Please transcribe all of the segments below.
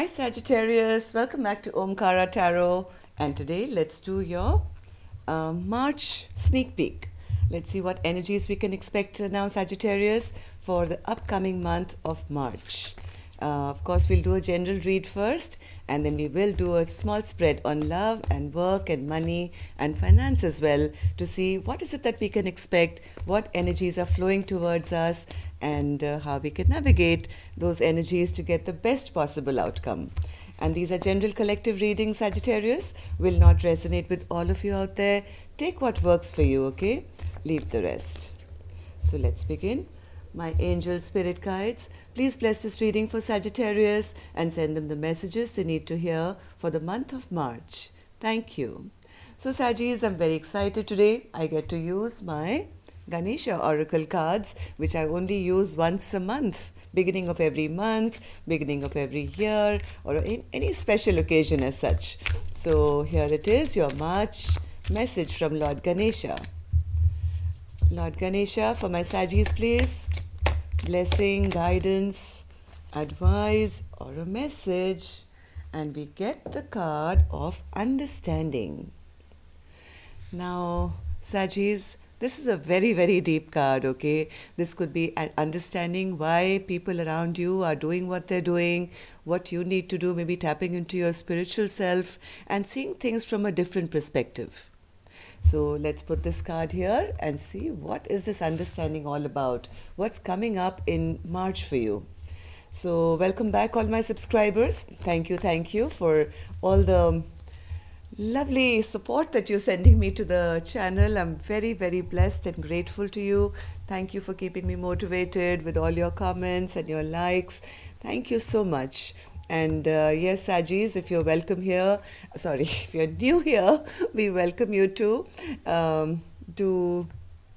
Hi Sagittarius, welcome back to Omkara Tarot and today let's do your uh, March sneak peek. Let's see what energies we can expect now Sagittarius for the upcoming month of March. Uh, of course, we'll do a general read first, and then we will do a small spread on love and work and money and finance as well to see what is it that we can expect, what energies are flowing towards us, and uh, how we can navigate those energies to get the best possible outcome. And these are general collective readings, Sagittarius. Will not resonate with all of you out there. Take what works for you, okay? Leave the rest. So let's begin my angel spirit guides, please bless this reading for Sagittarius and send them the messages they need to hear for the month of March. Thank you. So, Sagittarius, I'm very excited today. I get to use my Ganesha oracle cards, which I only use once a month, beginning of every month, beginning of every year, or in any special occasion as such. So, here it is your March message from Lord Ganesha. Lord Ganesha, for my Sagittarius, please blessing, guidance, advice, or a message, and we get the card of understanding. Now, sages, this is a very, very deep card, okay? This could be understanding why people around you are doing what they're doing, what you need to do, maybe tapping into your spiritual self, and seeing things from a different perspective. So let's put this card here and see what is this understanding all about? What's coming up in March for you? So welcome back all my subscribers. Thank you, thank you for all the lovely support that you're sending me to the channel. I'm very, very blessed and grateful to you. Thank you for keeping me motivated with all your comments and your likes. Thank you so much. And uh, yes, Sajis, if you're welcome here, sorry, if you're new here, we welcome you to um, to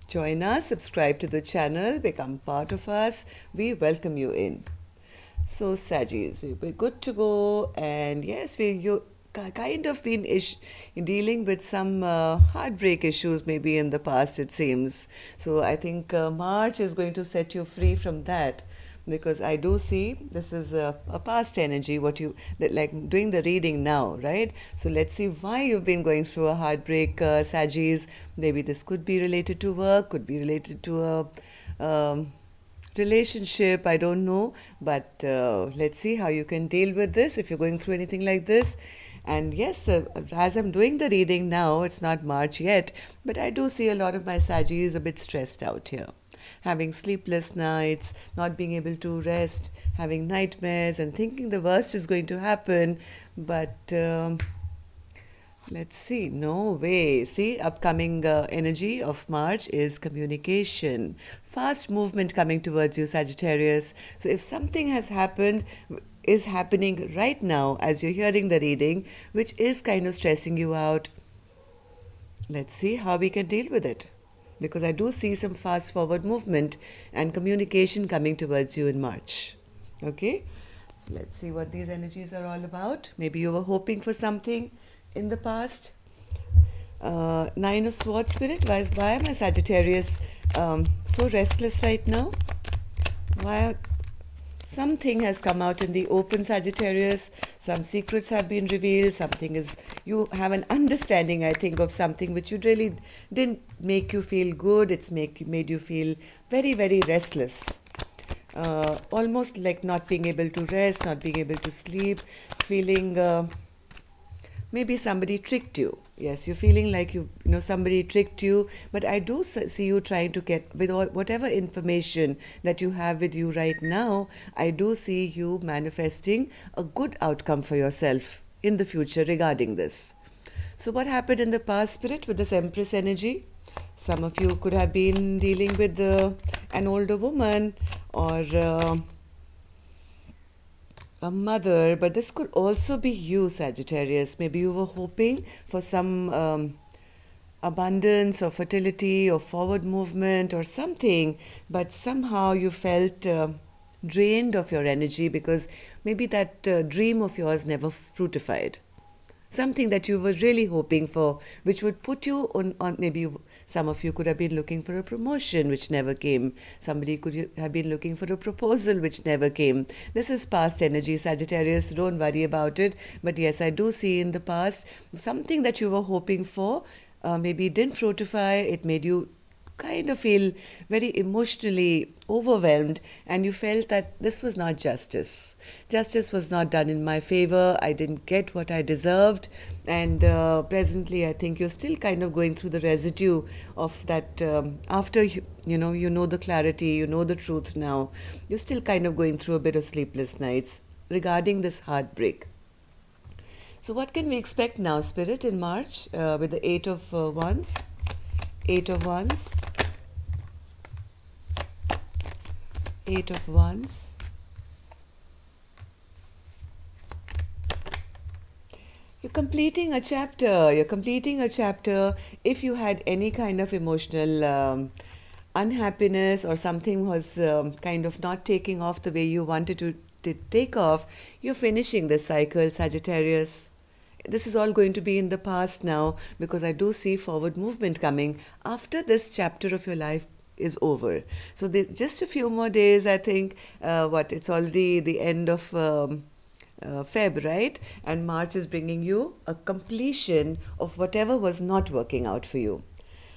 join us, subscribe to the channel, become part of us. We welcome you in. So, Sajis, we're good to go, and yes, we you kind of been ish, dealing with some uh, heartbreak issues maybe in the past it seems so i think uh, march is going to set you free from that because I do see this is a, a, past energy, what you like doing the reading now, right? So let's see why you've been going through a heartbreak, uh, Sagis. Maybe this could be related to work, could be related to a um, relationship, I don't know. But uh, let's see how you can deal with this if you're going through anything like this. And yes, uh, as I'm doing the reading now, it's not March yet, but I do see a lot of my Sagis a bit stressed out here having sleepless nights, not being able to rest, having nightmares, and thinking the worst is going to happen. But um, let's see, no way. See, upcoming uh, energy of March is communication, fast movement coming towards you, Sagittarius. So if something has happened, is happening right now as you're hearing the reading, which is kind of stressing you out. Let's see how we can deal with it because I do see some fast forward movement and communication coming towards you in March. Okay? So let's see what these energies are all about. Maybe you were hoping for something in the past. Uh, Nine of Sword Spirit, why is why am I Sagittarius um, so restless right now? Why something has come out in the open Sagittarius, some secrets have been revealed, something is, you have an understanding, I think, of something which you really didn't make you feel good, it's make, made you feel very, very restless. Uh, almost like not being able to rest, not being able to sleep, feeling uh, maybe somebody tricked you yes you're feeling like you you know somebody tricked you but i do see you trying to get with whatever information that you have with you right now i do see you manifesting a good outcome for yourself in the future regarding this so what happened in the past spirit with this empress energy some of you could have been dealing with uh, an older woman or uh, a mother, but this could also be you, Sagittarius. Maybe you were hoping for some um, abundance or fertility or forward movement or something, but somehow you felt uh, drained of your energy because maybe that uh, dream of yours never fructified. Something that you were really hoping for, which would put you on, on maybe you some of you could have been looking for a promotion which never came. Somebody could have been looking for a proposal which never came. This is past energy, Sagittarius. Don't worry about it. But yes, I do see in the past something that you were hoping for. Uh, maybe didn't fructify. It made you kind of feel very emotionally overwhelmed and you felt that this was not justice justice was not done in my favor i didn't get what i deserved and uh, presently i think you're still kind of going through the residue of that um, after you, you know you know the clarity you know the truth now you're still kind of going through a bit of sleepless nights regarding this heartbreak so what can we expect now spirit in march uh, with the 8 of uh, wands 8 of ones, 8 of ones, You're completing a chapter. You're completing a chapter. If you had any kind of emotional um, unhappiness or something was um, kind of not taking off the way you wanted to, to take off, you're finishing the cycle, Sagittarius this is all going to be in the past now because I do see forward movement coming after this chapter of your life is over. So the, just a few more days, I think. Uh, what it's already the end of. Um, uh, Feb, right? And March is bringing you a completion of whatever was not working out for you.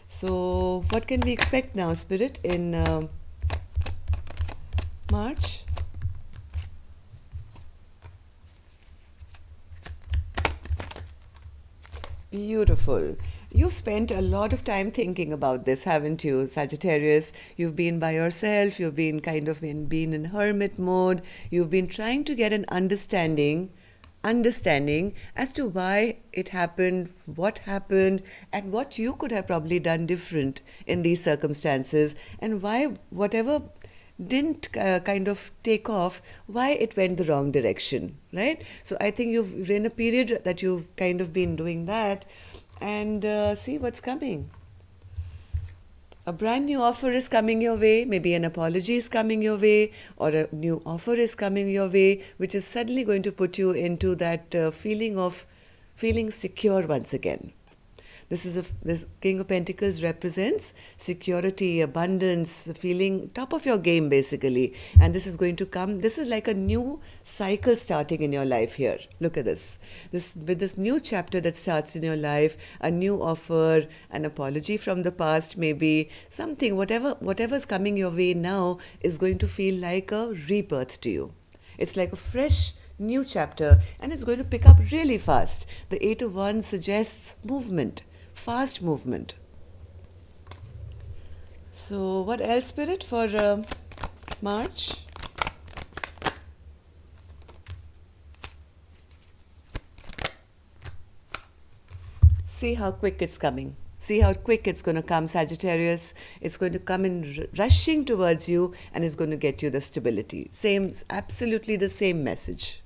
So, what can we expect now, Spirit, in uh, March? Beautiful. You've spent a lot of time thinking about this, haven't you, Sagittarius? You've been by yourself, you've been kind of in, been in hermit mode, you've been trying to get an understanding understanding as to why it happened, what happened, and what you could have probably done different in these circumstances, and why whatever didn't uh, kind of take off, why it went the wrong direction, right? So I think you've in a period that you've kind of been doing that, and uh, see what's coming. A brand new offer is coming your way, maybe an apology is coming your way, or a new offer is coming your way, which is suddenly going to put you into that uh, feeling of feeling secure once again. This is a this King of Pentacles represents security, abundance, feeling top of your game basically. And this is going to come. This is like a new cycle starting in your life here. Look at this. This with this new chapter that starts in your life, a new offer, an apology from the past, maybe something. Whatever whatever's coming your way now is going to feel like a rebirth to you. It's like a fresh new chapter and it's going to pick up really fast. The Eight of Wands suggests movement fast movement. So what else spirit for uh, March? See how quick it's coming. See how quick it's going to come, Sagittarius. It's going to come in rushing towards you and it's going to get you the stability. Same, absolutely the same message.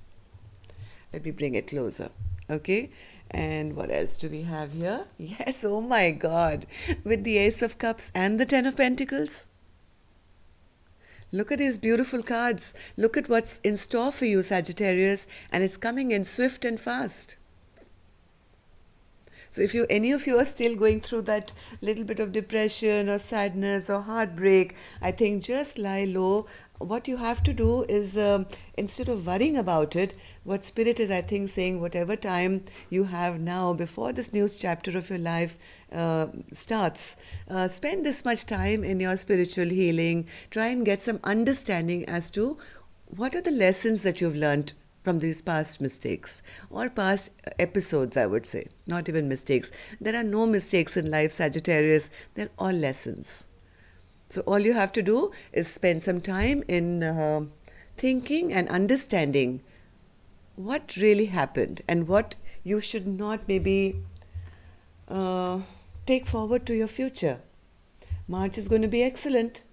Let me bring it closer. Okay? And what else do we have here? Yes, oh my God, with the Ace of Cups and the Ten of Pentacles. Look at these beautiful cards. Look at what's in store for you, Sagittarius, and it's coming in swift and fast. So if you any of you are still going through that little bit of depression or sadness or heartbreak, I think just lie low. What you have to do is um, instead of worrying about it, what spirit is I think saying whatever time you have now before this new chapter of your life uh, starts, uh, spend this much time in your spiritual healing. Try and get some understanding as to what are the lessons that you've learned from these past mistakes or past episodes, I would say. Not even mistakes. There are no mistakes in life, Sagittarius. They're all lessons. So, all you have to do is spend some time in uh, thinking and understanding what really happened and what you should not maybe uh, take forward to your future. March is going to be excellent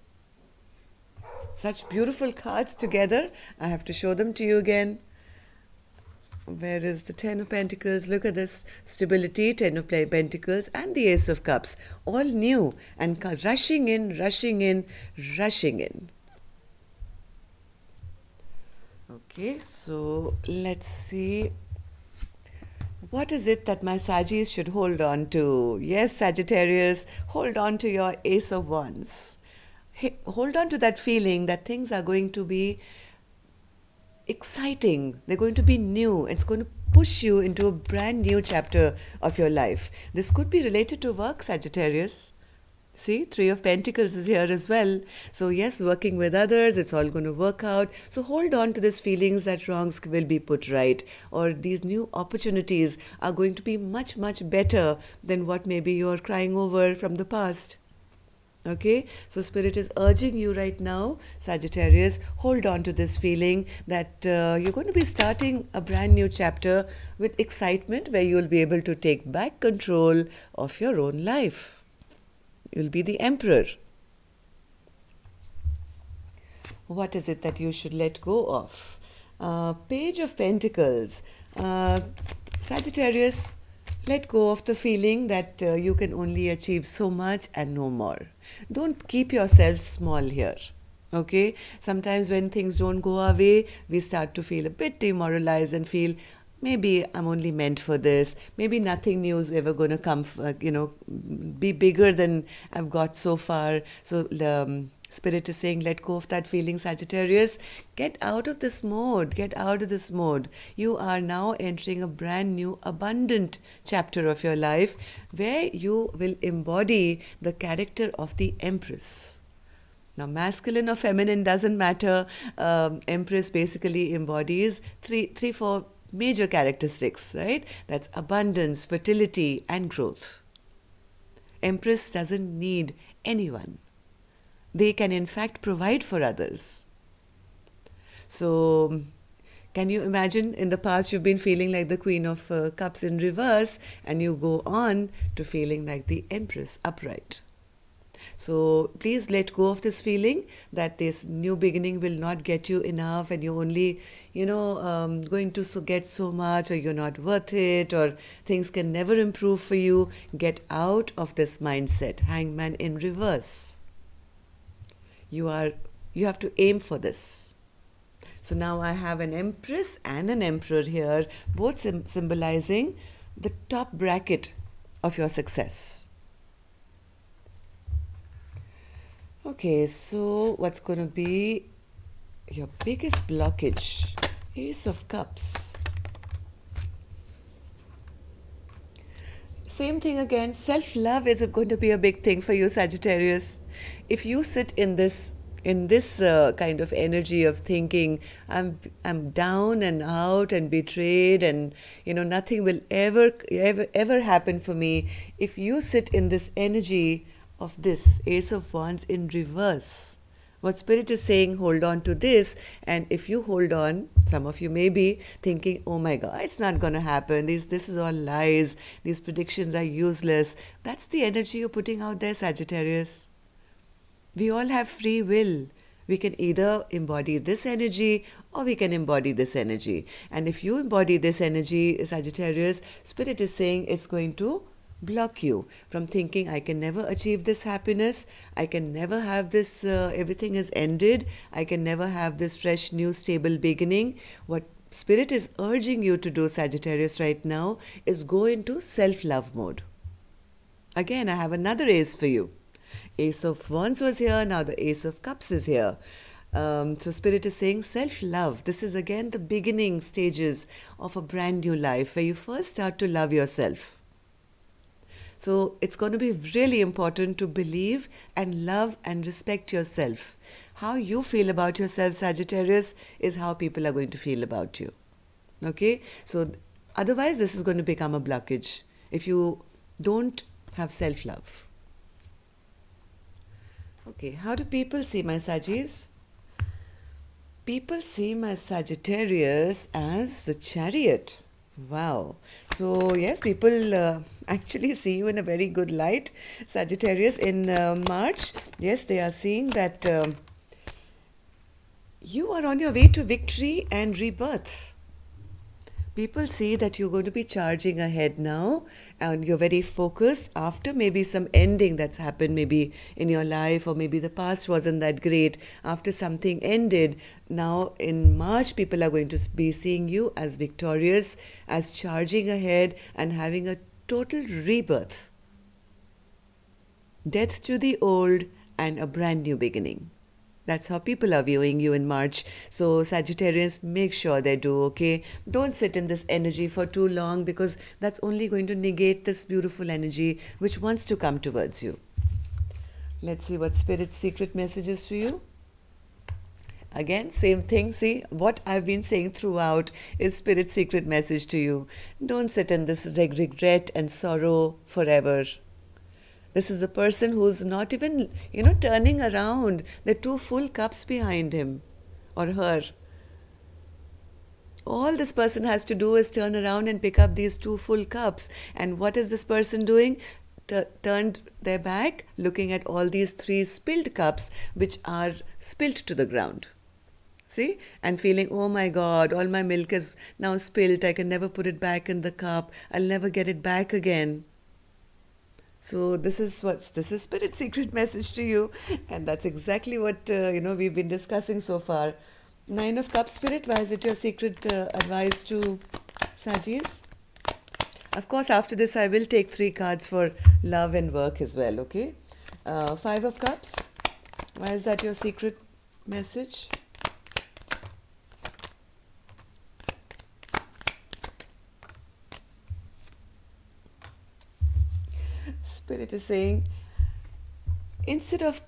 such beautiful cards together. I have to show them to you again. Whereas the Ten of Pentacles, look at this stability, Ten of Pentacles, and the Ace of Cups, all new and rushing in, rushing in, rushing in. Okay, so let's see. What is it that my Sagis should hold on to? Yes, Sagittarius, hold on to your Ace of Wands. hold on to that feeling that things are going to be exciting, they're going to be new, it's going to push you into a brand new chapter of your life. This could be related to work, Sagittarius. See, Three of Pentacles is here as well. So, yes, working with others, it's all going to work out. So, hold on to these feelings that wrongs will be put right, or these new opportunities are going to be much, much better than what maybe you're crying over from the past. Okay, so Spirit is urging you right now, Sagittarius, hold on to this feeling that uh, you're going to be starting a brand new chapter with excitement where you'll be able to take back control of your own life. You'll be the Emperor. What is it that you should let go of? Uh, page of Pentacles. Uh, Sagittarius, let go of the feeling that uh, you can only achieve so much and no more. Don't keep yourself small here. Okay? Sometimes when things don't go our way, we start to feel a bit demoralized and feel maybe I'm only meant for this. Maybe nothing new is ever going to come, uh, you know, be bigger than I've got so far. So, um, Spirit is saying, let go of that feeling, Sagittarius. Get out of this mode. Get out of this mode. You are now entering a brand new, abundant chapter of your life where you will embody the character of the Empress. Now, masculine or feminine doesn't matter. Um, Empress basically embodies three, three, four major characteristics, right? That's abundance, fertility, and growth. Empress doesn't need anyone they can in fact provide for others. So, can you imagine in the past you've been feeling like the Queen of uh, Cups in reverse and you go on to feeling like the Empress upright? So please let go of this feeling that this new beginning will not get you enough and you're only, you know, um, going to so get so much or you're not worth it or things can never improve for you. Get out of this mindset. Hangman in reverse you are you have to aim for this so now i have an empress and an emperor here both symbolizing the top bracket of your success okay so what's going to be your biggest blockage ace of cups Same thing again, self love is going to be a big thing for you, Sagittarius. If you sit in this in this uh, kind of energy of thinking i'm i'm down and out and betrayed and you know nothing will ever ever ever happen for me if you sit in this energy of this ace of wands in reverse what Spirit is saying, hold on to this. And if you hold on, some of you may be thinking, oh my God, it's not going to happen. This, this is all lies. These predictions are useless. That's the energy you're putting out there, Sagittarius. We all have free will we can either embody this energy or we can embody this energy. And if you embody this energy, Sagittarius, Spirit is saying it's going to block you from thinking i can never achieve this happiness i can never have this uh, everything is ended i can never have this fresh new stable beginning what spirit is urging you to do sagittarius right now is go into self love mode again i have another ace for you ace of wands was here now the ace of cups is here um, so spirit is saying self love this is again the beginning stages of a brand new life where you first start to love yourself so it's going to be really important to believe and love and respect yourself. How you feel about yourself, Sagittarius, is how people are going to feel about you. Okay? So otherwise, this is going to become a blockage if you don't have self love. Okay, how do people see my Sagis? People see my Sagittarius as the chariot. Wow. So, yes, people uh, actually see you in a very good light. Sagittarius in uh, March, yes, they are seeing that um, you are on your way to victory and rebirth people see that you're going to be charging ahead now and you're very focused after maybe some ending that's happened maybe in your life or maybe the past wasn't that great after something ended now in march people are going to be seeing you as victorious as charging ahead and having a total rebirth death to the old and a brand new beginning that's how people are viewing you in March. So, Sagittarians, make sure they do, okay? Don't sit in this energy for too long because that's only going to negate this beautiful energy which wants to come towards you. Let's see what spirit secret message is to you again same thing see what i've been saying throughout is spirit secret message to you don't sit in this regret and sorrow forever this is a person who's not even, you know, turning around. There are two full cups behind him or her. All this person has to do is turn around and pick up these two full cups. And what is this person doing? T turned their back, looking at all these three spilled cups, which are spilled to the ground. See? And feeling, oh my God, all my milk is now spilled. I can never put it back in the cup. I'll never get it back again so this is what's this is spirit secret message to you and that's exactly what uh, you know we've been discussing so far nine of cups spirit why is it your secret uh, advice to sajis of course after this i will take three cards for love and work as well okay uh, five of cups why is that your secret message Spirit is saying, instead of,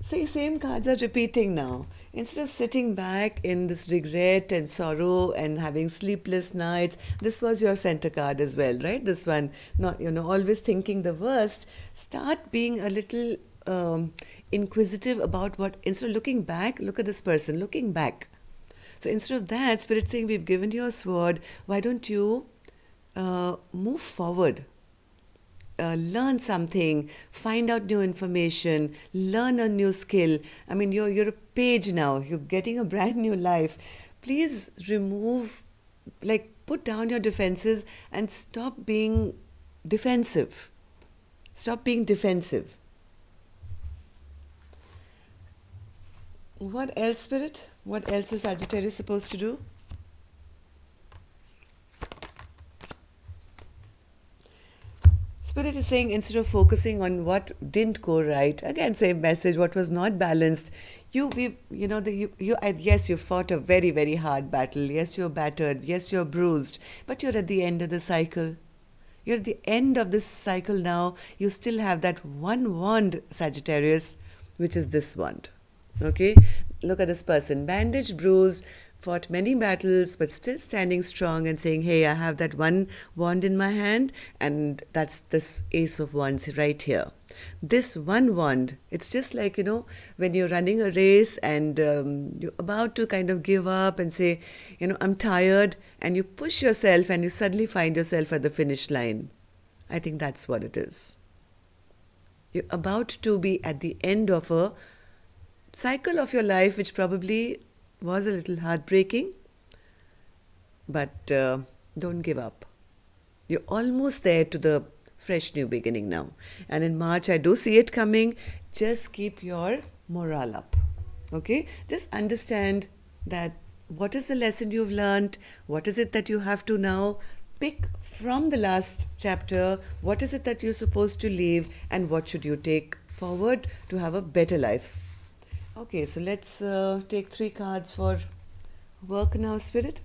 say, same cards are repeating now. Instead of sitting back in this regret and sorrow and having sleepless nights, this was your center card as well, right? This one, not, you know, always thinking the worst, start being a little um, inquisitive about what, instead of looking back, look at this person, looking back. So instead of that, Spirit saying, We've given you a sword, why don't you uh, move forward? Uh, learn something, find out new information, learn a new skill. I mean, you're, you're a page now, you're getting a brand new life. Please remove, like, put down your defenses and stop being defensive. Stop being defensive. What else, Spirit? What else is Sagittarius supposed to do? But it is saying instead of focusing on what didn't go right, again, same message, what was not balanced, you we you know the, you, you yes you fought a very very hard battle yes you're battered yes you're bruised but you're at the end of the cycle you're at the end of this cycle now you still have that one wand sagittarius which is this wand okay look at this person bandaged bruised fought many battles, but still standing strong and saying, Hey, I have that one wand in my hand, and that's this Ace of Wands right here. This one wand, it's just like, you know, when you're running a race and um, you're about to kind of give up and say, You know, I'm tired, and you push yourself and you suddenly find yourself at the finish line. I think that's what it is. You're about to be at the end of a cycle of your life, which probably was a little heartbreaking, but uh, don't give up. You're almost there to the fresh new beginning now. And in March, I do see it coming. Just keep your morale up. Okay? Just understand that what is the lesson you've learned? What is it that you have to now pick from the last chapter? What is it that you're supposed to leave? And what should you take forward to have a better life Okay, so let's uh, take three cards for work now, Spirit.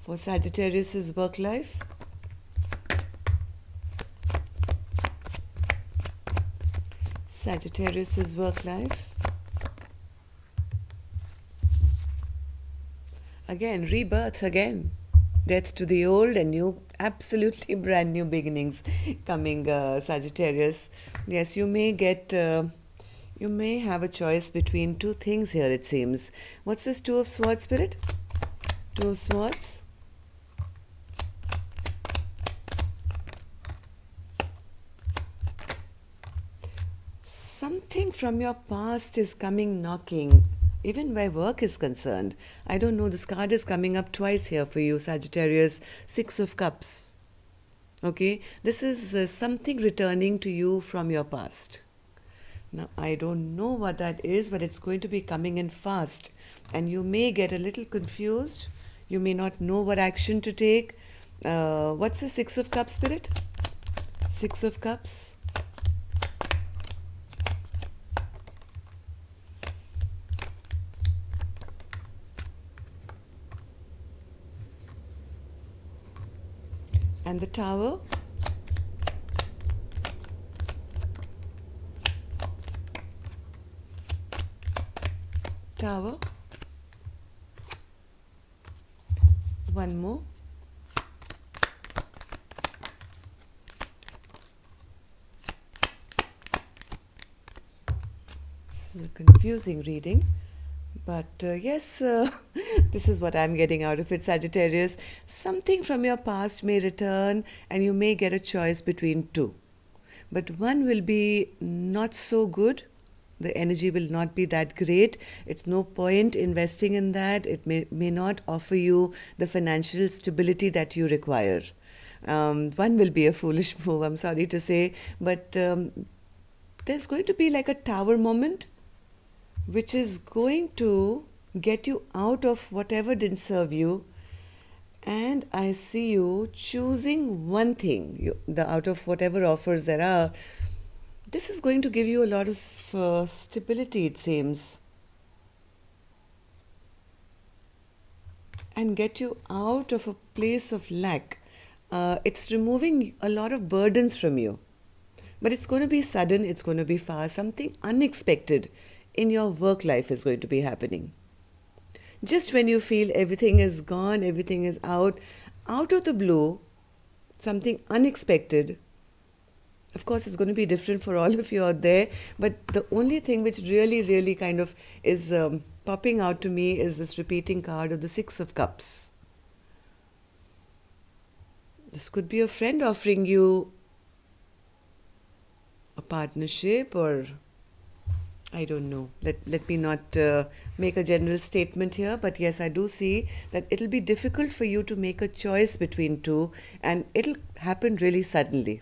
For Sagittarius's work life. Sagittarius's work life. Again, rebirth again. Death to the old and new, absolutely brand new beginnings coming, uh, Sagittarius. Yes, you may get. Uh, you may have a choice between two things here, it seems. What's this Two of Swords, Spirit? Two of Swords. Something from your past is coming knocking, even where work is concerned. I don't know, this card is coming up twice here for you, Sagittarius. Six of Cups. Okay, this is uh, something returning to you from your past now, I don't know what that is, but it's going to be coming in fast. And you may get a little confused. You may not know what action to take. Uh, what's the Six of Cups spirit? Six of Cups. And the Tower. one more this is a confusing reading but uh, yes uh, this is what i'm getting out of it sagittarius something from your past may return and you may get a choice between two but one will be not so good the energy will not be that great. It's no point investing in that. It may, may not offer you the financial stability that you require. Um, one will be a foolish move, I'm sorry to say, but um, there's going to be like a tower moment which is going to get you out of whatever didn't serve you. And I see you choosing one thing you, the, out of whatever offers there are this is going to give you a lot of uh, stability it seems and get you out of a place of lack. Uh, it's removing a lot of burdens from you. But it's going to be sudden, it's going to be fast, something unexpected in your work life is going to be happening. Just when you feel everything is gone, everything is out, out of the blue, something unexpected of course it's going to be different for all of you out there but the only thing which really really kind of is um, popping out to me is this repeating card of the six of cups this could be a friend offering you a partnership or I don't know. Let, let me not uh, make a general statement here, but yes, I do see that it'll be difficult for you to make a choice between two, and it'll happen really suddenly.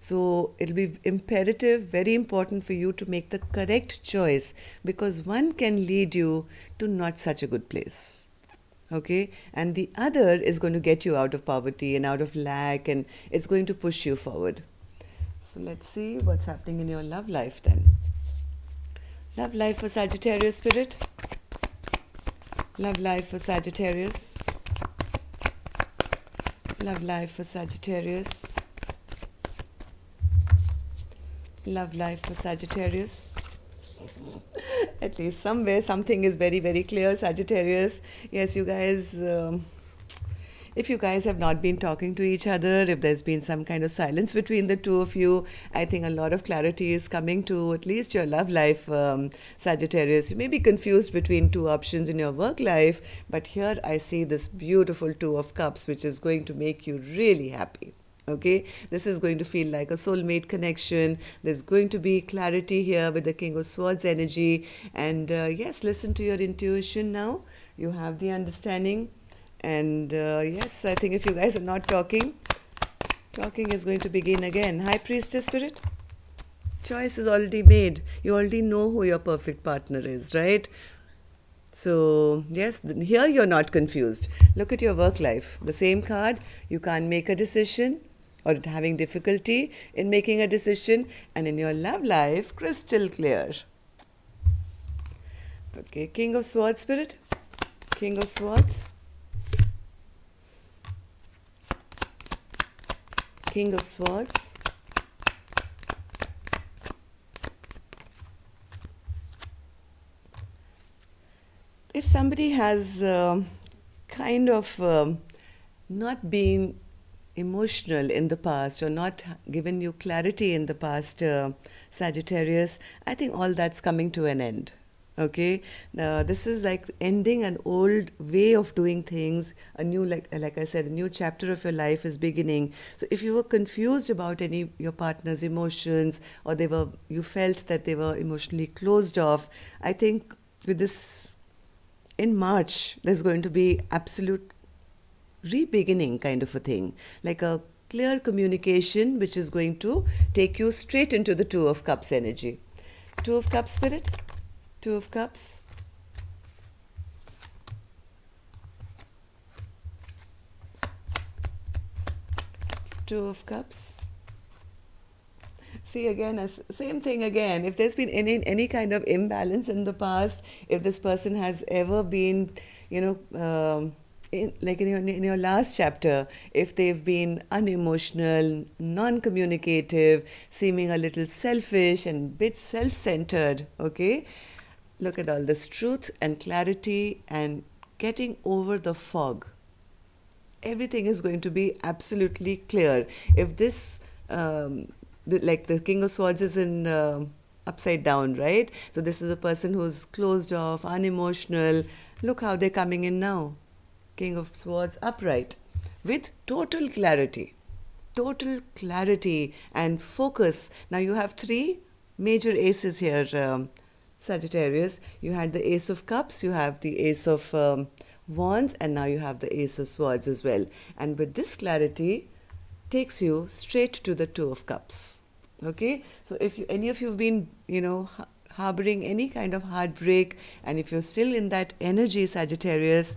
So it'll be imperative, very important for you to make the correct choice because one can lead you to not such a good place. Okay, and the other is going to get you out of poverty and out of lack, and it's going to push you forward. So, let's see what's happening in your love life then. Love life for Sagittarius spirit. Love life for Sagittarius. Love life for Sagittarius. Love life for Sagittarius. At least somewhere something is very, very clear. Sagittarius, yes, you guys. Um, if you guys have not been talking to each other, if there's been some kind of silence between the two of you, I think a lot of clarity is coming to at least your love life, um, Sagittarius. You may be confused between two options in your work life, but here I see this beautiful Two of Cups, which is going to make you really happy okay this is going to feel like a soulmate connection there's going to be clarity here with the king of swords energy and uh, yes listen to your intuition now you have the understanding and uh, yes i think if you guys are not talking talking is going to begin again high priestess spirit choice is already made you already know who your perfect partner is right so, yes, here you're not confused. Look at your work life. The same card, you can't make a decision or having difficulty in making a decision and in your love life crystal clear. Okay, King of Swords Spirit. King of Swords. King of Swords. If somebody has uh, kind of uh, not been emotional in the past or not given you clarity in the past, uh, Sagittarius, I think all that's coming to an end. Okay, now this is like ending an old way of doing things. A new, like like I said, a new chapter of your life is beginning. So if you were confused about any your partner's emotions, or they were you felt that they were emotionally closed off, I think with this in March, there's going to be absolute rebeginning kind of a thing, like a clear communication which is going to take you straight into the Two of Cups energy. Two of Cups spirit, Two of Cups. Two of Cups. See again, same thing again. If there's been any any kind of imbalance in the past, if this person has ever been, you know, um, in, like in your, in your last chapter, if they've been unemotional, non communicative, seeming a little selfish and bit self centered, okay? Look at all this truth and clarity and getting over the fog. Everything is going to be absolutely clear. If this, um, the, like the King of Swords is in. Uh, upside down, right? So, this is a person who's closed off, unemotional. Look how they're coming in now King of Swords upright with total clarity. Total clarity and focus. Now you have three major aces here, um, Sagittarius. You had the Ace of Cups, you have the Ace of um, Wands, and now you have the Ace of Swords as well. And with this clarity, takes you straight to the Two of Cups. Okay, so if you, any of you have been, you know, harboring any kind of heartbreak, and if you're still in that energy, Sagittarius,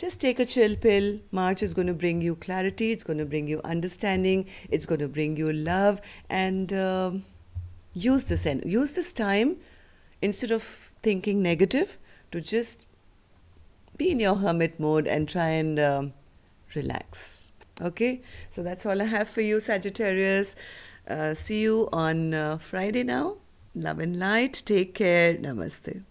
just take a chill pill. March is going to bring you clarity, it's going to bring you understanding, it's going to bring you love, and uh, use this and use this time instead of thinking negative to just be in your hermit mode and try and uh, relax. Okay, so that's all I have for you, Sagittarius. Uh, see you on uh, Friday now. Love and light. Take care. Namaste.